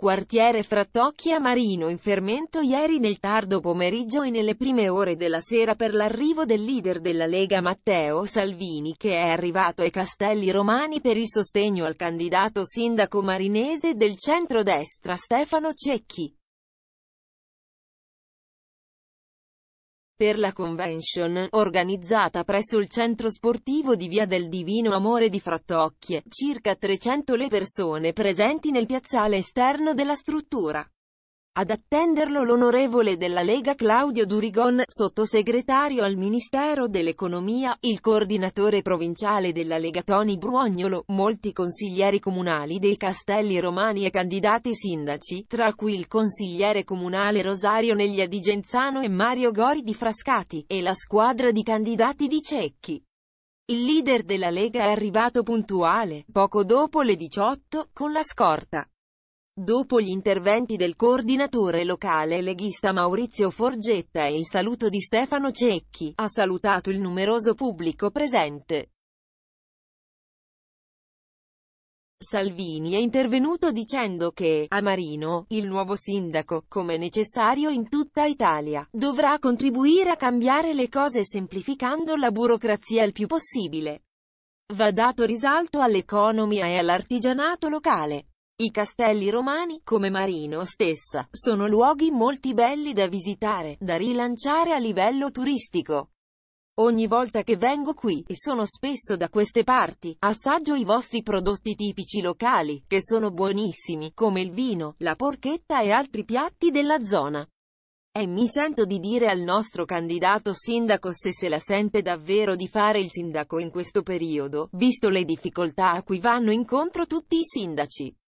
Quartiere Frattocchia Marino in fermento ieri nel tardo pomeriggio e nelle prime ore della sera per l'arrivo del leader della Lega Matteo Salvini che è arrivato ai Castelli Romani per il sostegno al candidato sindaco marinese del centrodestra Stefano Cecchi. per la convention, organizzata presso il centro sportivo di Via del Divino Amore di Frattocchie, circa 300 le persone presenti nel piazzale esterno della struttura. Ad attenderlo l'onorevole della Lega Claudio Durigon, sottosegretario al Ministero dell'Economia, il coordinatore provinciale della Lega Toni Bruognolo, molti consiglieri comunali dei Castelli Romani e candidati sindaci, tra cui il consigliere comunale Rosario Neglia di Genzano e Mario Gori di Frascati, e la squadra di candidati di Cecchi. Il leader della Lega è arrivato puntuale, poco dopo le 18, con la scorta. Dopo gli interventi del coordinatore locale leghista Maurizio Forgetta e il saluto di Stefano Cecchi, ha salutato il numeroso pubblico presente. Salvini è intervenuto dicendo che, a Marino, il nuovo sindaco, come necessario in tutta Italia, dovrà contribuire a cambiare le cose semplificando la burocrazia il più possibile. Va dato risalto all'economia e all'artigianato locale. I castelli romani, come Marino stessa, sono luoghi molti belli da visitare, da rilanciare a livello turistico. Ogni volta che vengo qui, e sono spesso da queste parti, assaggio i vostri prodotti tipici locali, che sono buonissimi, come il vino, la porchetta e altri piatti della zona. E mi sento di dire al nostro candidato sindaco se se la sente davvero di fare il sindaco in questo periodo, visto le difficoltà a cui vanno incontro tutti i sindaci.